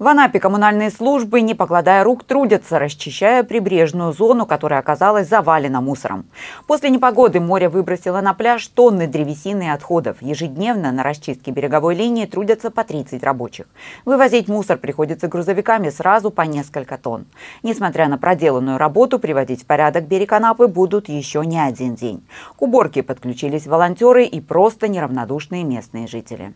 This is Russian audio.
В Анапе коммунальные службы, не покладая рук, трудятся, расчищая прибрежную зону, которая оказалась завалена мусором. После непогоды море выбросило на пляж тонны древесины и отходов. Ежедневно на расчистке береговой линии трудятся по 30 рабочих. Вывозить мусор приходится грузовиками сразу по несколько тонн. Несмотря на проделанную работу, приводить в порядок берег Анапы будут еще не один день. К уборке подключились волонтеры и просто неравнодушные местные жители.